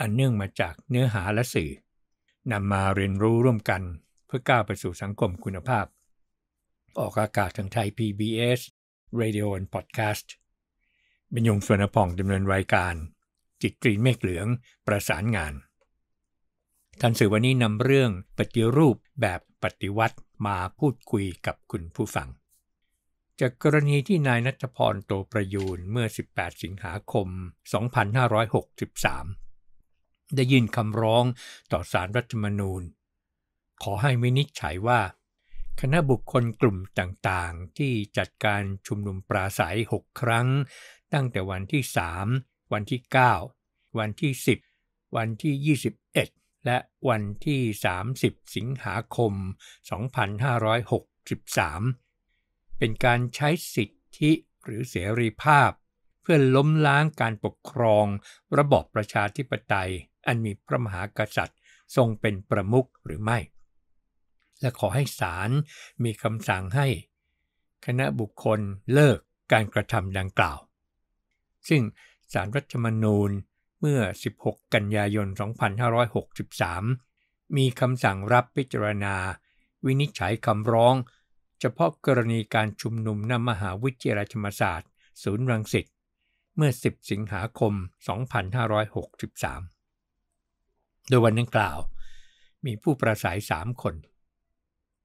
อันเนื่องมาจากเนื้อหาและสื่อนำมาเรียนรู้ร่วมกันเพื่อก้าวไปสู่สังคมคุณภาพ ออกอากาศทางไทย PBS Radio and Podcast บรรยงสวนพ่องดำเนินรายการ จิตตรีเมฆเหลืองประสานงานทานสื่อวันนี้นำเรื่องปฏิรูปแบบปฏิวัติมาพูดคุยกับคุณผู้ฟัง จากกรณีที่นายนัทพรโตประยูนเมื่อ 18 สิงหาคม2563ได้ยื่นคำร้องต่อสารรัฐธรรมนูญ ขอให้วินิจฉัยว่า คณะบุคคลกลุ่มต่างๆที่จัดการชุมนุมปราศัย6ครั้ง ตั้งแต่วันที่ 3 วันที่ 9 วันที่ 10 วันที่ 21 และวันที่ 30 สิงหาคม 2563 เป็นการใช้สิทธิหรือเสรีภาพ เพื่อล้มล้างการปกครองระบอบประชาธิปไตยอันมีพระมหากษัตริย์ทรงเป็นประมุขหรือไม่ และขอให้ศาลมีคำสั่งให้ คณะบุคคลเลิกการกระทำดังกล่าว ซึ่งสารรัฐธรรมนูญเมื่อ 16 กันยายน 2563 มีคำสั่งรับพิจารณา วินิจฉัยคำร้อง เฉพาะกรณีการชุมนุมนมหาวิทยาลัยธรรมศาสตร์ศูนย์รังสิตเมื่อ 10สิงหาคม 2563โดยวันนั้นกล่าว มีผู้ประสายสามคน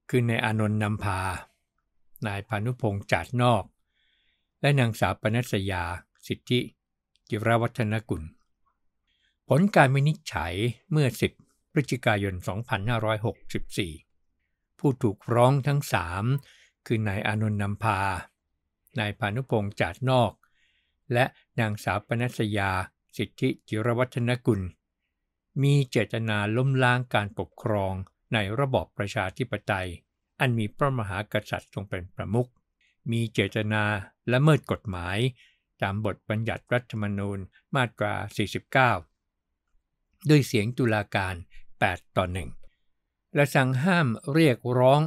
คือนายอานนท์นำพา นายพานุพงศ์จัดนอก และนางสาวปนัสยา สิทธิ จิรวัฒนกุล ผลการวินิจฉัยเมื่อ 10พฤศจิกายน 2564 ผู้ถูกร้องทั้งสามคือนายอานนท์นำพานายพานุพงศ์จัดนอก และนางสาวปนัสยาสิทธิจิรวัฒนกุลมีเจตนาล้มล้างการปกครองในระบอบประชาธิปไตย อันมีพระมหากษัตริย์ทรงเป็นประมุขมีเจตนาละเมิดกฎหมาย ตามบทบัญญัติรัฐธรรมนูญมาตรา 49 ด้วยเสียงตุลาการ 8 ต่อ 1 และสั่งห้ามเรียกร้อง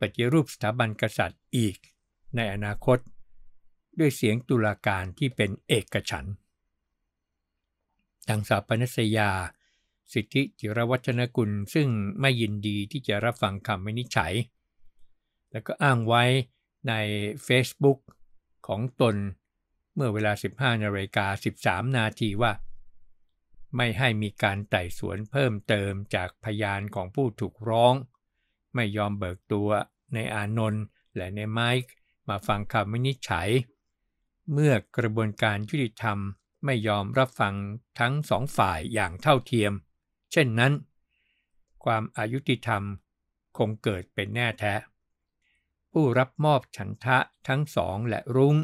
ปฏิรูปสถาบันกษัตริย์อีก ในอนาคต ด้วยเสียงตุลาการที่เป็นเอกฉันทังสาปนัสยาสิทธิจิรวัชนกุลซึ่งไม่ยินดีที่จะรับฟังคำวินิจฉัย แล้วก็อ้างไว้ใน Facebook ของตนเมื่อเวลา 15นาฬิกา13นาทีว่า ไม่ให้มีการไต่สวนเพิ่มเติมจากพยานของผู้ถูกร้อง ไม่ยอมเบิกตัวในอานนท์และในไมค์มาฟังคำวินิจฉัย เมื่อกระบวนการยุติธรรมไม่ยอมรับฟังทั้งสองฝ่ายอย่างเท่าเทียมเช่นนั้น ความอายุติธรรมคงเกิดเป็นแน่แท้ ผู้รับมอบฉันทะทั้งสองและรุง้ง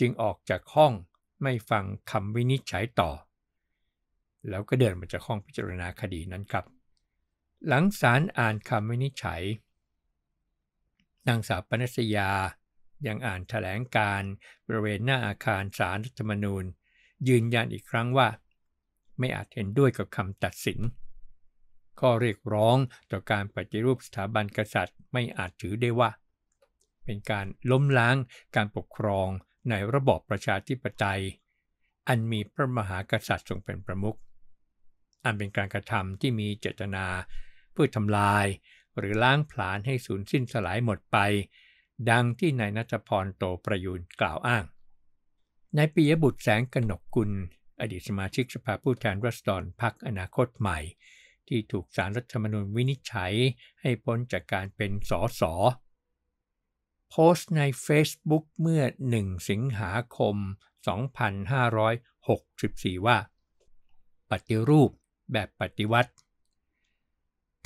จึงออกจากห้องไม่ฟังคำวินิจฉัยต่อ แล้วก็เดินมาจากห้องพิจารณาคดีนั้นครับ หลังศาลอ่านคำวินิจฉัยนางสาวปนัสยายังอ่านถแถลงการบริเวณหน้าอาคารศาลรัฐธรรมนูญยืนยันอีกครั้งว่า ไม่อาจเห็นด้วยกับคำตัดสินข้อเรียกร้องต่อการปฏิรูปสถาบันกษัตริย์ไม่อาจถือได้ว่า เป็นการล้มล้างการปกครองในระบอบประชาธิปไตยอันมีพระมหากษัตริย์ทรงเป็นประมุขอันเป็นการกระทำที่มีเจตนาเพื่อทำลาย หรือล้างผลาญให้สูญสิ้นสลายหมดไป ดังที่นายนัทพรโตประยูนกล่าวอ้างนายปิยบุตรแสงกนกกุลอดีตสมาชิกสภาผู้แทนรัศดรพรรคอนาคตใหม่ที่ถูกสารรัฐธรรมนูญวินิจฉัยให้พ้นจากการเป็นสส โพสต์ใน Facebook เมื่อ 1 สิงหาคม 2564 ว่าปฏิรูปแบบปฏิวัติ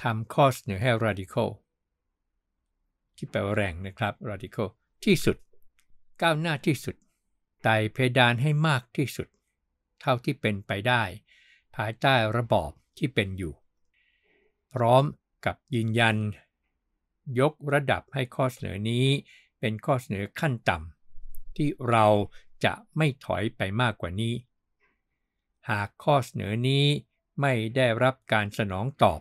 ทำข้อเสนอให้ radical ที่แปลว่าแรงนะครับ radical ที่สุดก้าวหน้าที่สุดไต่เพดานให้มากที่สุด เท่าที่เป็นไปได้ ภายใต้ระบอบที่เป็นอยู่พร้อมกับยืนยัน ยกระดับให้ข้อเสนอนี้เป็นข้อเสนอขั้นต่ำที่เราจะไม่ถอยไปมากกว่านี้ หากข้อเสนอนี้ไม่ได้รับการสนองตอบ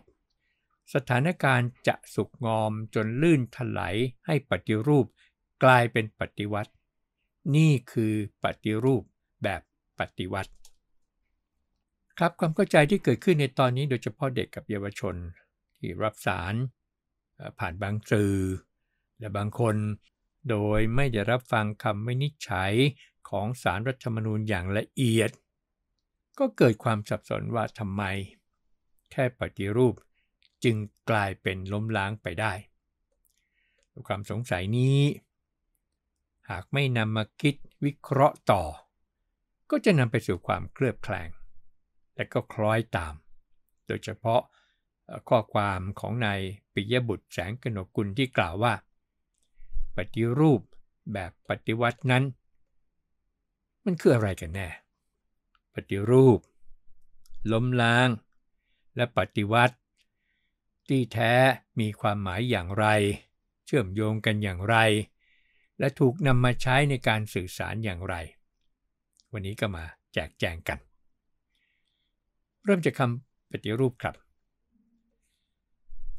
สถานการณ์จะสุกงอมจนลื่นถลายให้ปฏิรูปกลายเป็นปฏิวัติ นี่คือปฏิรูปแบบปฏิวัติ ครับความเข้าใจที่เกิดขึ้นในตอนนี้โดยเฉพาะเด็กกับเยาวชนที่รับสาร ผ่านบางสื่อและบางคนโดยไม่ได้รับฟังคำวินิจฉัยของสารรัฐธรรมนูญอย่างละเอียด ก็เกิดความสับสนว่าทำไม แค่ปฏิรูปจึงกลายเป็นล้มล้างไปได้ ความสงสัยนี้ หากไม่นำมาคิดวิเคราะห์ต่อ ก็จะนำไปสู่ความเคลือบแคลงและก็คล้อยตาม โดยเฉพาะข้อความของนายปิยบุตรแสงกนกุลที่กล่าวว่า ปฏิรูปแบบปฏิวัตินั้น มันคืออะไรกันแน่ปฏิรูป ล้มล้าง และปฏิวัติที่แท้ มีความหมายอย่างไร เชื่อมโยงกันอย่างไร และถูกนำมาใช้ในการสื่อสารอย่างไร วันนี้ก็มาแจกแจงกัน เริ่มจากคำปฏิรูปครับ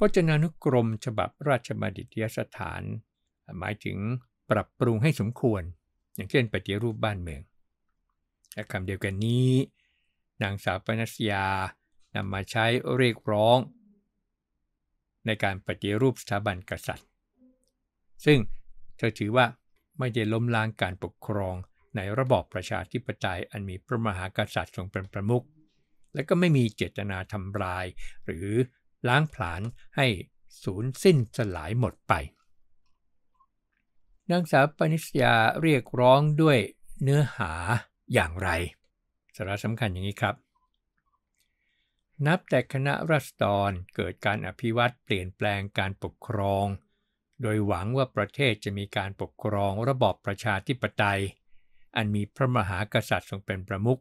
พจนานุกรมฉบับราชบัณฑิตยสถาน หมายถึงปรับปรุงให้สมควรอย่างเช่นปฏิรูปบ้านเมือง และคำเดียวกันนี้ นางสาวปนัสยานำมาใช้เรียกร้องในการปฏิรูปสถาบันกษัตริย์ ซึ่งเธอถือว่าไม่ได้ล้มล้างการปกครองในระบอบประชาธิปไตยอันมีพระมหากษัตริย์ทรงเป็นประมุขและก็ไม่มีเจตนาทำลาย หรือล้างผลาญให้สูญสิ้นสลายหมดไป นางสาวปนิสยาเรียกร้องด้วยเนื้อหาอย่างไรสาระสำคัญอย่างนี้ครับ นับแต่คณะรัษฎรเกิดการอภิวัตเปลี่ยนแปลงการปกครอง โดยหวังว่าประเทศจะมีการปกครองระบอบประชาธิปไตย อันมีพระมหากษัตริย์ทรงเป็นประมุข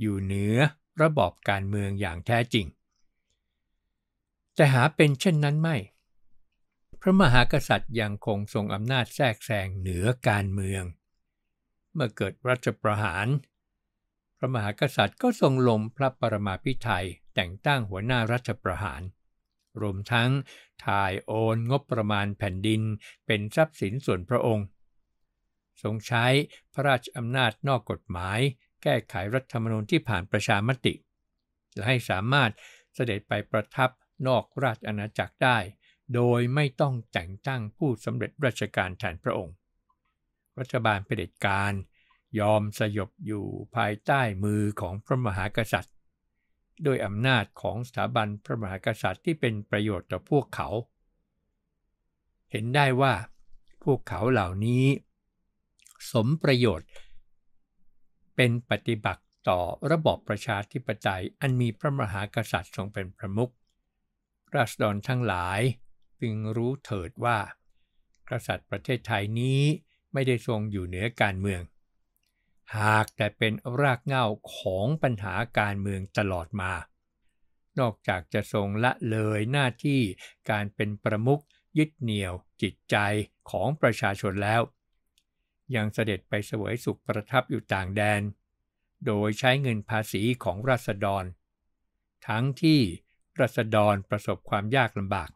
อยู่เหนือระบอบการเมืองอย่างแท้จริงแต่หาเป็นเช่นนั้นไม่ พระมหากษัตริย์ยังคงทรงอำนาจแทรกแซงเหนือการเมือง เมื่อเกิดรัฐประหาร พระมหากษัตริย์ก็ทรงลมพระปรมาพิไทยแต่งตั้งหัวหน้ารัฐประหาร รวมทั้ง ถ่ายโอนงบประมาณแผ่นดินเป็นทรัพย์สินส่วนพระองค์ ทรงใช้พระราชอำนาจนอกกฎหมาย แก้ไขรัฐธรรมนูญที่ผ่านประชามติและให้สามารถเสด็จไปประทับนอกราชอาณาจักรได้ โดยไม่ต้องแต่งตั้งผู้สำเร็จราชการแทนพระองค์รัฐบาลเผด็จการยอมสยบอยู่ภายใต้มือของพระมหากษัตริย์ด้วยอำนาจของสถาบันพระมหากษัตริย์ที่เป็นประโยชน์ต่อพวกเขา เห็นได้ว่าพวกเขาเหล่านี้ สมประโยชน์ เป็นปฏิบัติต่อระบอบประชาธิปไตยอันมีพระมหากษัตริย์ทรงเป็นประมุขราษฎรทั้งหลายจึงรู้เถิดว่า กษัตริย์ประเทศไทยนี้ไม่ได้ทรงอยู่เหนือการเมือง หากแต่เป็นรากเหง้าของปัญหาการเมืองตลอดมา นอกจากจะทรงละเลยหน้าที่การเป็นประมุขยึดเหนี่ยวจิตใจของประชาชนแล้ว ยังเสด็จไปเสวยสุขประทับอยู่ต่างแดน โดยใช้เงินภาษีของราษฎร ทั้งที่รัษฎรประสบความยากลำบาก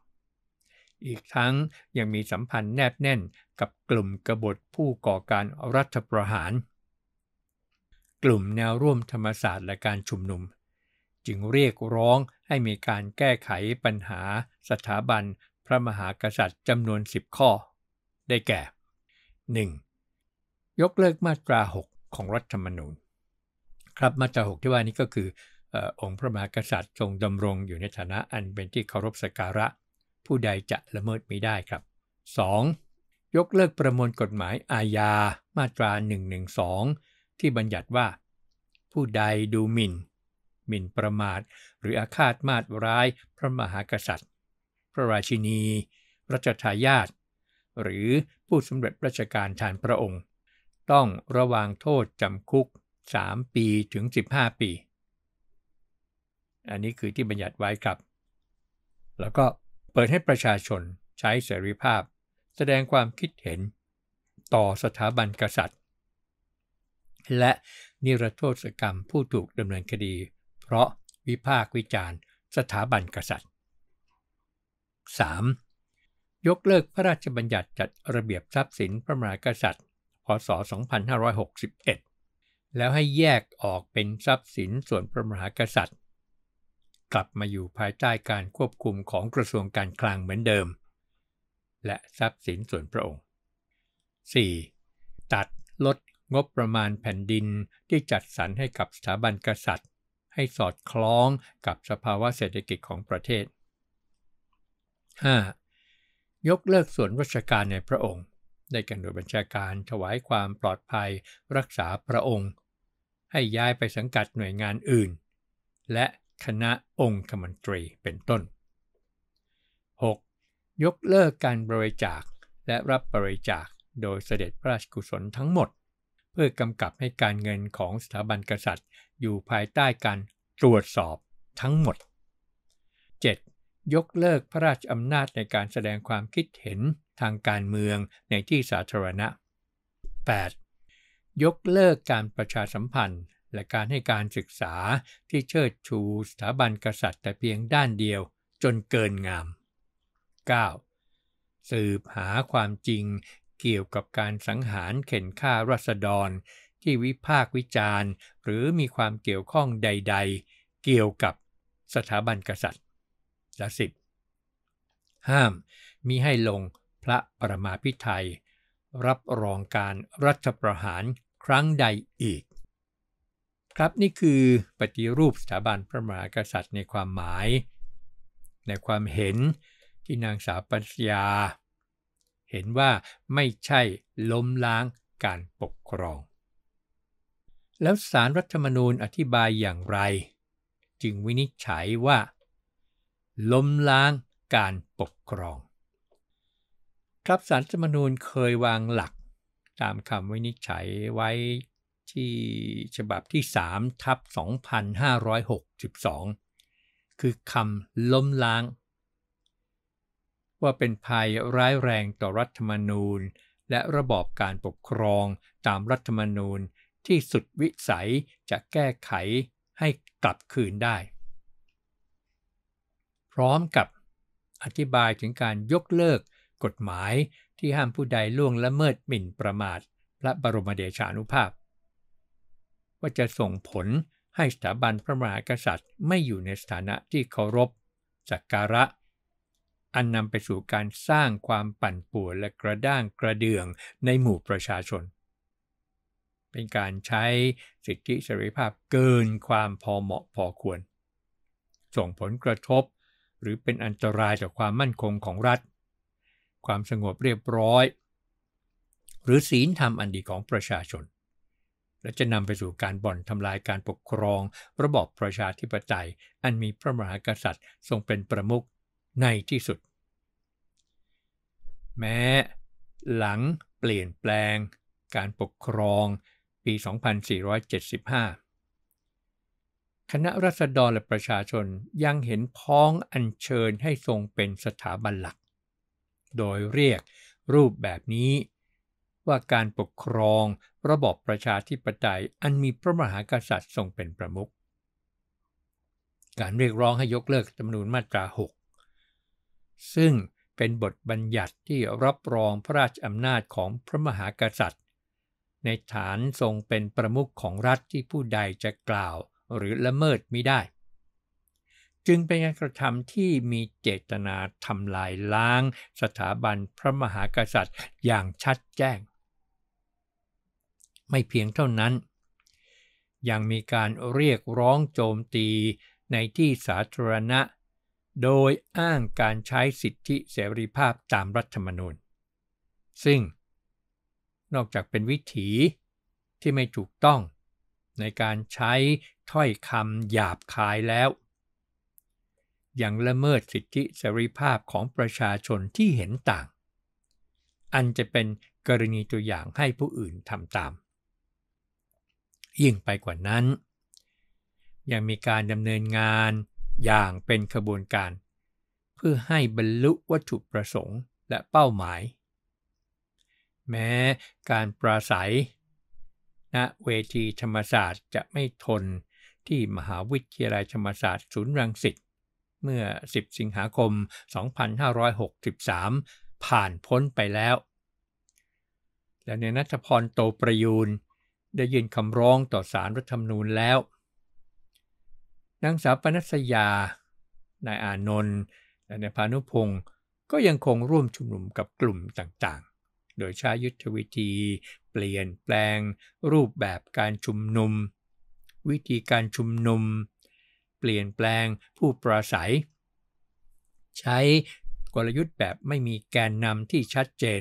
อีกทั้งยังมีสัมพันธ์แนบแน่น กับกลุ่มกบฏผู้ก่อการรัฐประหาร กลุ่มแนวร่วมธรรมศาสตร์และการชุมนุม จึงเรียกร้องให้มีการแก้ไขปัญหา สถาบันพระมหากษัตริย์จำนวน 10 ข้อ ได้แก่ 1. ยกเลิกมาตรา 6 ของรัฐธรรมนูญ ครับมาตรา 6 ที่ว่านี้ก็คือองค์พระมหากษัตริย์ทรงดำรงอยู่ในฐานะอันเป็นที่เคารพสักการะ ผู้ใดจะละเมิดไม่ได้ครับ 2. ยกเลิกประมวลกฎหมายอาญามาตรา112 ที่บัญญัติว่า ผู้ใดดูหมิ่นหมิ่นประมาทหรืออาฆาตมาตร้ายพระมหากษัตริย์ พระราชินี รัชทายาทหรือผู้สำเร็จราชการแทนพระองค์ ต้องระวางโทษจำคุก 3 ปีถึง 15 ปีอันนี้คือที่บัญญัติไว้ครับ แล้วก็เปิดให้ประชาชนใช้เสรีภาพ แสดงความคิดเห็นต่อสถาบันกษัตริย์ และนิรโทษกรรมผู้ถูกดำเนินคดี เพราะวิพากษ์วิจารณ์ สถาบันกษัตริย์ 3. ยกเลิกพระราชบัญญัติจัดระเบียบทรัพย์สินพระมหากษัตริย์ พศ2561 แล้วให้แยกออกเป็นทรัพย์สินส่วนพระมหากษัตริย์กลับมาอยู่ภายใต้การควบคุมของกระทรวงการคลังเหมือนเดิม และทรัพย์สินส่วนพระองค์ 4. ตัดลดงบประมาณแผ่นดินที่จัดสรรให้กับสถาบันกษัตริย์ ให้สอดคล้องกับสภาวะเศรษฐกิจของประเทศ 5. ยกเลิกส่วนราชการในพระองค์ ได้แก่หน่วยบัญชาการถวายความปลอดภัยรักษาพระองค์ ให้ย้ายไปสังกัดหน่วยงานอื่น และคณะองคมนตรีเป็นต้น 6. ยกเลิกการบริจาคและรับบริจาคโดยเสด็จพระราชกุศลทั้งหมด เพื่อกำกับให้การเงินของสถาบันกษัตริย์ อยู่ภายใต้การตรวจสอบทั้งหมด 7. ยกเลิกพระราชอำนาจในการแสดงความคิดเห็นทางการเมืองในที่สาธารณะ 8. ยกเลิกการประชาสัมพันธ์และการให้การศึกษาที่เชิดชูสถาบันกษัตริย์ แต่เพียงด้านเดียวจนเกินงาม 9. สืบหาความจริงเกี่ยวกับการสังหารเข็นฆ่ารัษฎร ที่วิพากวิจารณ์ หรือมีความเกี่ยวข้องใดๆเกี่ยวกับสถาบันกษัตริย์และสิบห้ามมิให้ลงพระประมาพิไทยรับรองการรัฐประหารครั้งใดอีกครับนี่คือปฏิรูปสถาบันพระมหากษัตริย์ในความหมาย ในความเห็นที่นางสาวปัญญาเห็นว่าไม่ใช่ล้มล้างการปกครอง แล้วสารรัฐธรรมนูญอธิบายอย่างไร จึงวินิจฉัยว่า ล้มล้างการปกครอง ครับสารรัฐธรรมนูญเคยวางหลักตามคำวินิจฉัยไว้ที่ฉบับที่3ทับ2562 คือคำล้มล้าง ว่าเป็นภัยร้ายแรงต่อรัฐธรรมนูญ และระบอบการปกครองตามรัฐธรรมนูญที่สุดวิสัยจะแก้ไขให้กลับคืนได้ พร้อมกับอธิบายถึงการยกเลิกกฎหมายที่ห้ามผู้ใดล่วงละเมิดหมิ่นประมาทพระบรมเดชานุภาพวาจะส่งผลให้สถาบันพระมหากษัตริย์ ไม่อยู่ในสถานะที่เคารพสักการะ อันนำไปสู่การสร้างความปั่นป่วนและกระด้างกระเดืองในหมู่ประชาชน เป็นการใช้สิทธิเสรีภาพเกินความพอเหมาะพอควร ส่งผลกระทบ หรือเป็นอันตรายต่อความมั่นคงของรัฐ ความสงบเรียบร้อย หรือศีลธรรมอันดีของประชาชนและจะนำไปสู่การบ่อนทำลายการปกครอง ระบอบประชาธิปไตยอันมีพระมหากษัตริย์ทรงเป็นประมุขในที่สุด แม้ หลังเปลี่ยนแปลงการปกครองปี 2475 คณะรัษฎรและประชาชนยังเห็นพ้องอัญเชิญให้ทรงเป็นสถาบันหลัก โดยเรียกรูปแบบนี้ว่าการปกครองระบอบประชาธิปไตยอันมีพระมหากษัตริย์ทรงเป็นประมุขการเรียกร้องให้ยกเลิกจำนูนมาตรา6ซึ่งเป็นบทบัญญัติที่รับรองพระราชอำนาจของพระมหากษัตริย์ ในฐานทรงเป็นประมุขของรัฐที่ผู้ใดจะกล่าวหรือละเมิดไม่ได้ จึงเป็นการกระทำที่มีเจตนาทำลายล้าง สถาบันพระมหากษัตริย์อย่างชัดแจ้งไม่เพียงเท่านั้น ยังมีการเรียกร้องโจมตีในที่สาธารณะ โดยอ้างการใช้สิทธิเสรีภาพตามรัฐธรรมนูญซึ่งนอกจากเป็นวิถีที่ไม่ถูกต้องในการใช้ถ้อยคำหยาบคายแล้ว ยังละเมิดสิทธิเสรีภาพของประชาชนที่เห็นต่าง อันจะเป็นกรณีตัวอย่างให้ผู้อื่นทำตามยิ่งไปกว่านั้น ยังมีการดำเนินงานอย่างเป็นขบวนการ เพื่อให้บรรลุวัตถุประสงค์และเป้าหมาย แม้การปราศัย ณเวทีธรรมศาสตร์จะไม่ทนที่มหาวิทยาลัยธรรมศาสตร์ศูนย์รังสิตเมื่อ 10 สิงหาคม 2563 ผ่านพ้นไปแล้ว และในนัทพรโตประยูนได้ยื่นคำร้องต่อสารรัฐธรรมนูญแล้ว นางสาวปนัสยา นายอานนท์และนายพานุพงศ์ก็ยังคงร่วมชุมนุมกับกลุ่มต่างๆ โดยใช้ยุทธวิธี เปลี่ยนแปลงรูปแบบการชุมนุม วิธีการชุมนุม เปลี่ยนแปลงผู้ปราศัย ใช้กลยุทธ์แบบไม่มีแกนนำที่ชัดเจน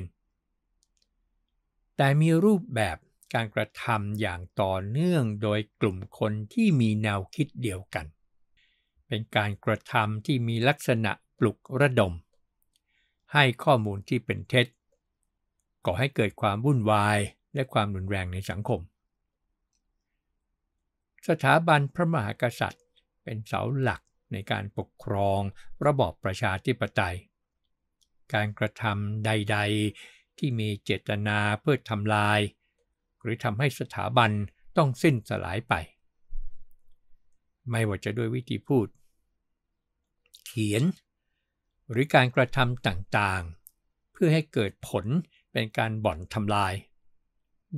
แต่มีรูปแบบการกระทำอย่างต่อเนื่องโดยกลุ่มคนที่มีแนวคิดเดียวกัน เป็นการกระทำที่มีลักษณะปลุกระดม ให้ข้อมูลที่เป็นเท็จก่อให้เกิดความวุ่นวายและความรุนแรงในสังคม สถาบันพระมหากษัตริย์ เป็นเสาหลักในการปกครองระบอบประชาธิปไตย การกระทำใดๆที่มีเจตนาเพื่อทำลายหรือทำให้สถาบันต้องสิ้นสลายไป ไม่ว่าจะด้วยวิธีพูด เขียน หรือการกระทำต่างๆ เพื่อให้เกิดผลเป็นการบ่อนทำลาย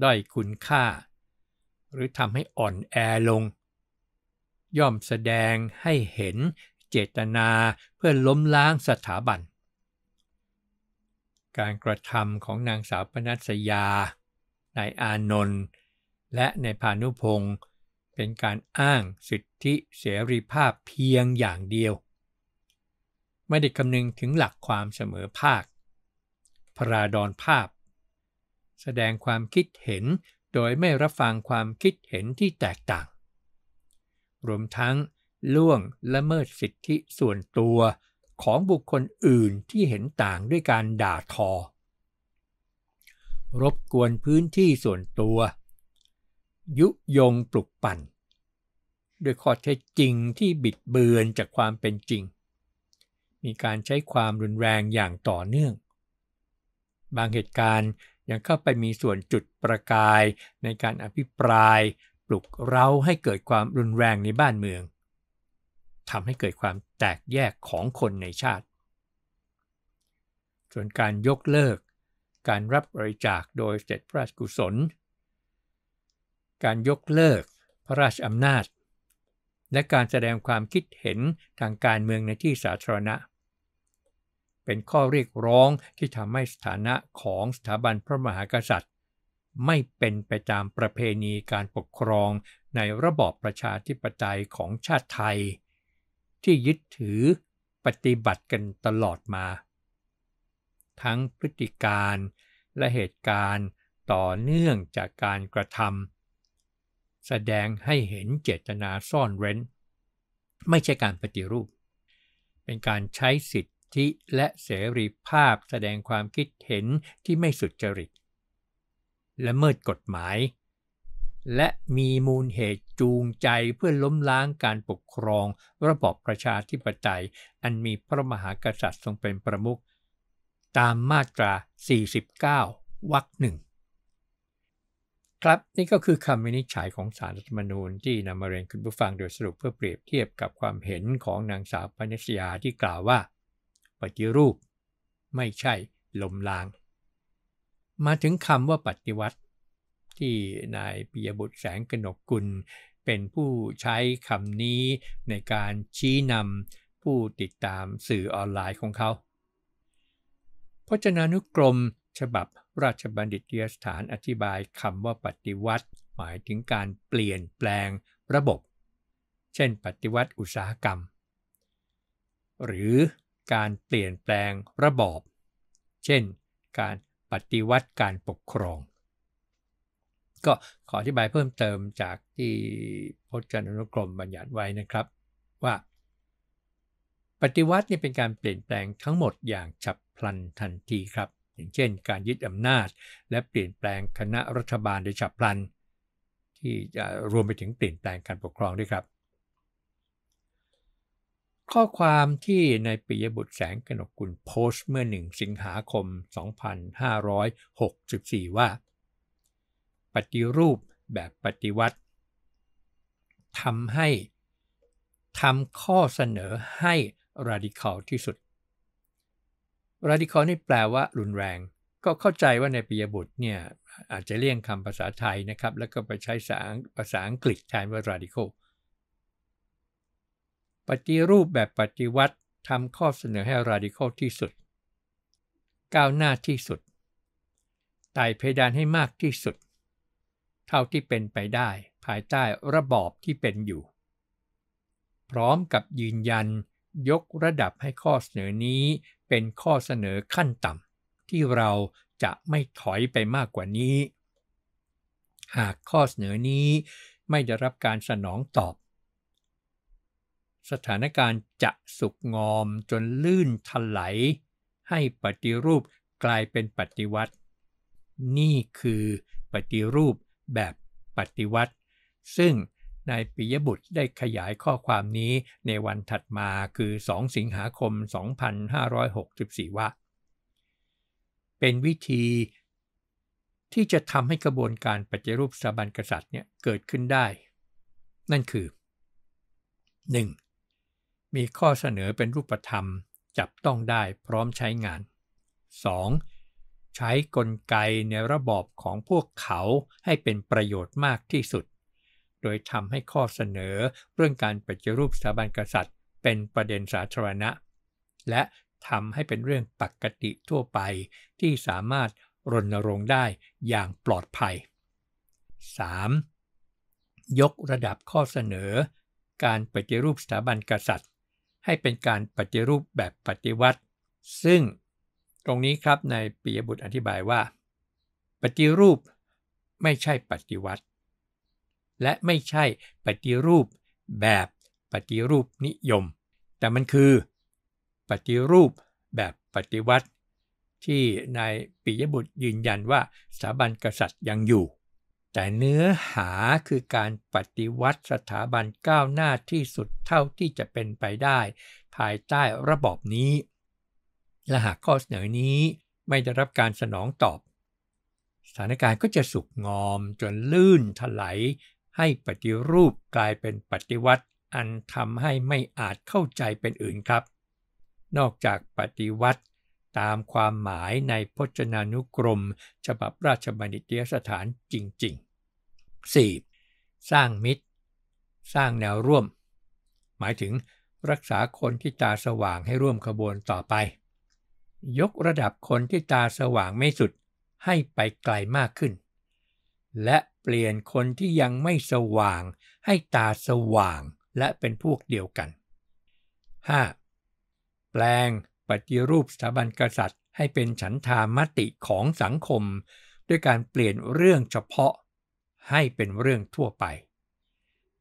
ด้อยคุณค่า หรือทำให้อ่อนแอลง ย่อมแสดงให้เห็นเจตนาเพื่อล้มล้างสถาบันการกระทำของนางสาวปนัสยานายอานนท์และนายพานุพงศ์เป็นการอ้างสิทธิเสรีภาพเพียงอย่างเดียว ไม่ได้คำนึงถึงหลักความเสมอภาค พราดอนภาพ แสดงความคิดเห็นโดยไม่รับฟังความคิดเห็นที่แตกต่าง รวมทั้งล่วงละเมิดสิทธิส่วนตัวของบุคคลอื่นที่เห็นต่างด้วยการด่าทอรบกวนพื้นที่ส่วนตัว ยุยงปลุกปั่นด้วยข้อเท็จจริงที่บิดเบือนจากความเป็นจริง มีการใช้ความรุนแรงอย่างต่อเนื่อง บางเหตุการณ์ยังเข้าไปมีส่วนจุดประกายในการอภิปรายปลุกเร้าให้เกิดความรุนแรงในบ้านเมืองทำให้เกิดความแตกแยกของคนในชาติ ส่วนการยกเลิกการรับบริจาคโดยเสด็จพระราชกุศล การยกเลิกพระราชอำนาจ และการแสดงความคิดเห็นทางการเมืองในที่สาธารณะ เป็นข้อเรียกร้องที่ทำให้สถานะของสถาบันพระมหากษัตริย์ ไม่เป็นไปตามประเพณีการปกครองในระบอบประชาธิปไตยของชาติไทย ที่ยึดถือปฏิบัติกันตลอดมาทั้งพฤติการและเหตุการณ์ต่อเนื่องจากการกระทำแสดงให้เห็นเจตนาซ่อนเร้น ไม่ใช่การปฏิรูป เป็นการใช้สิทธิและเสรีภาพแสดงความคิดเห็นที่ไม่สุจริตและเมิดกฎหมาย และมีมูลเหตุจูงใจเพื่อล้มล้างการปกครองระบอบประชาธิปไตยอันมีพระมหากษัตริย์ทรงเป็นประมุขตามมาตรา 49 วรรคหนึ่ง ครับนี่ก็คือคำวินิจฉัยของสารรัฐธรรมนูญที่นำมาเรียนคุณผู้ฟังโดยสรุปเพื่อเปรียบเทียบกับความเห็นของนางสาวปนิสยาที่กล่าวว่าปฏิรูปไม่ใช่ลมลาง มาถึงคำว่าปฏิวัติ ที่นายปิยบุตรแสงกนกกุล เป็นผู้ใช้คำนี้ในการชี้นำผู้ติดตามสื่อออนไลน์ของเขาพจนานุกรมฉบับราชบัณฑิตยสถานอธิบายคำว่าปฏิวัติหมายถึงการเปลี่ยนแปลงระบบ เช่น ปฏิวัติอุตสาหกรรม หรือการเปลี่ยนแปลงระบอบเช่น การปฏิวัติการปกครองก็ขออธิบายเพิ่มเติมจากที่พจนานุกรมบัญญัติไว้นะครับว่าปฏิวัติเนี่ยเป็นการเปลี่ยนแปลงทั้งหมดอย่างฉับพลันทันทีครับอย่างเช่นการยึดอำนาจและเปลี่ยนแปลงคณะรัฐบาลโดยฉับพลัน ที่จะรวมไปถึงเปลี่ยนแปลงการปกครองด้วยครับ ข้อความที่ในปิยบุตรแสงกนกกุลโพสต์เมื่อ 1สิงหาคม 2564 ว่า ปฏิรูปแบบปฏิวัติทำให้ทำข้อเสนอให้ร a d i c a l ที่สุดราดิคอ l นี่แปลว่ารุนแรง ก็เข้าใจว่าในปียบุตรเนี่ยอาจจะเลี่ยงคำภาษาไทยนะครับ แล้วก็ไปใช้ภาษาอังกฤษ แทนว่าร a d i c a l ปฏิรูปแบบปฏิวัติทำข้อเสนอให้ร a d i c a l ที่สุด ก้าวหน้าที่สุดไต่เพดานให้มากที่สุด เท่าที่เป็นไปได้ ภายใต้ระบอบที่เป็นอยู่ พร้อมกับยืนยันยกระดับให้ข้อเสนอนี้เป็นข้อเสนอขั้นต่ำที่เราจะไม่ถอยไปมากกว่านี้ หากข้อเสนอนี้ไม่ได้รับการสนองตอบ สถานการณ์จะสุกงอมจนลื่นถลายให้ปฏิรูปกลายเป็นปฏิวัติ นี่คือปฏิรูปแบบปฏิวัติ ซึ่งนายปิยบุตรได้ขยายข้อความนี้ในวันถัดมาคือ 2 สิงหาคม 2564 ว่า เป็นวิธีที่จะทำให้กระบวนการปฏิรูปสถาบันกษัตริย์เนี่ยเกิดขึ้นได้ นั่นคือ 1. มีข้อเสนอเป็นรูปธรรมจับต้องได้พร้อมใช้งาน 2. ใช้กลไกในระบอบของพวกเขาให้เป็นประโยชน์มากที่สุดโดยทำให้ข้อเสนอเรื่องการปฏิรูปสถาบันกษัตริย์ เป็นประเด็นสาธารณะ และทำให้เป็นเรื่องปกติทั่วไปที่สามารถรณรงค์ได้อย่างปลอดภัย 3. ยกระดับข้อเสนอ การปฏิรูปสถาบันกษัตริย์ ให้เป็นการปฏิรูปแบบปฏิวัติ ซึ่งตรงนี้ครับในปียบุตรอธิบายว่า ปฏิรูปไม่ใช่ปฏิวัติและไม่ใช่ปฏิรูปแบบปฏิรูปนิยม แต่มันคือ ปฏิรูปแบบปฏิวัติ ที่นายปิยบุตรยืนยันว่าสถาบันกษัตริย์ยังอยู่ แต่เนื้อหาคือการปฏิวัติสถาบันก้าวหน้าที่สุดเท่าที่จะเป็นไปได้ ภายใต้ระบอบนี้และหากข้อเสนอนี้ไม่ได้รับการสนองตอบสถานการณ์ก็จะสุกงอมจนลื่นถลายให้ปฏิรูปกลายเป็นปฏิวัติอันทำให้ไม่อาจเข้าใจเป็นอื่นครับ นอกจากปฏิวัติตามความหมายในพจนานุกรม ฉบับราชบัณฑิตยสถานจริง ๆ 4. สร้างมิตร สร้างแนวร่วม หมายถึงรักษาคนที่ตาสว่างให้ร่วมขบวนต่อไป ยกระดับคนที่ตาสว่างไม่สุดให้ไปไกลมากขึ้น และลี่ยนคนที่ยังไม่สว่างให้ตาสว่างและเป็นพวกเดียวกัน 5. แปลงปฏิรูปสถาบันกษัตริย์ให้เป็นฉันทามติของสังคม ด้วยการเปลี่ยนเรื่องเฉพาะให้เป็นเรื่องทั่วไป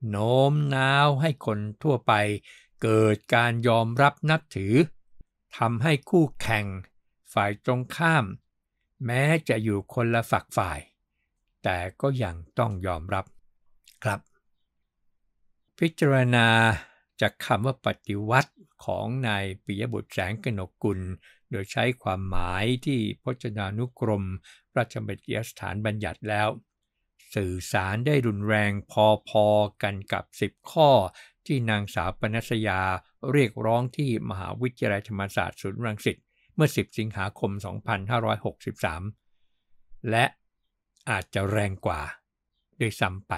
โน้มน้าวให้คนทั่วไปเกิดการยอมรับนับถือ ทำให้คู่แข่ง ฝ่ายตรงข้าม แม้จะอยู่คนละฝักฝ่ายแต่ก็ยังต้องยอมรับครับ พิจารณา จากคำว่าปฏิวัติของนายปิยบุตรแสงกนกุล โดยใช้ความหมายที่พจนานุกรมราชบัณิตยสถานบัญญัติแล้ว สื่อสารได้รุนแรงพอๆกันกับ 10 ข้อที่นางสาวปนัสยาเรียกร้องที่มหาวิทยาลัยธรรมศาสตร์ศูนย์รังสิตเมื่อ 10 สิงหาคม 2563 และอาจจะแรงกว่าด้วยซ้ำไป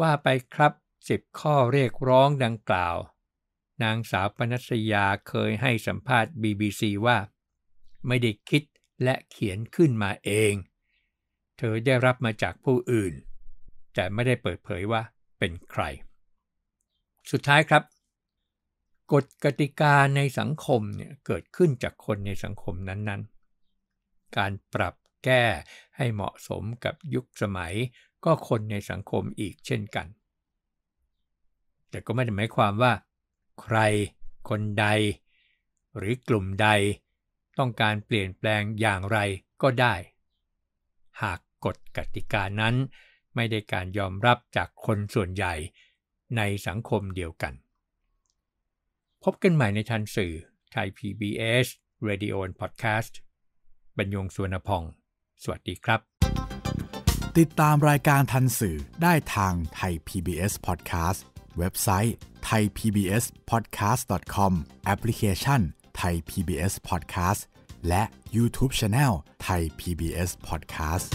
ว่าไปครับสิบข้อเรียกร้องดังกล่าว นางสาวปนัสยาเคยให้สัมภาษณ์ BBC ว่าไม่ได้คิดและเขียนขึ้นมาเอง เธอได้รับมาจากผู้อื่น แต่ไม่ได้เปิดเผยว่าเป็นใคร สุดท้ายครับ กฎกติกาในสังคมเนี่ยเกิดขึ้นจากคนในสังคมนั้นๆ การปรับแก้ให้เหมาะสมกับยุคสมัยก็คนในสังคมอีกเช่นกัน แต่ก็ไม่ได้หมายความว่า ใคร คนใด หรือกลุ่มใด ต้องการเปลี่ยนแปลงอย่างไรก็ได้ หากกฎกติกานั้น ไม่ได้การยอมรับจากคนส่วนใหญ่ในสังคมเดียวกัน พบกันใหม่ในทันสื่อไทย PBS Radio and Podcast บรรยงสวนพองสวัสดีครับ ติดตามรายการทันสื่อได้ทางไทย PBS Podcast เว็บไซต์ thaipbspodcast.com แอปพลิเคชัน Thai PBS Podcast และ YouTube Channel Thai PBS Podcast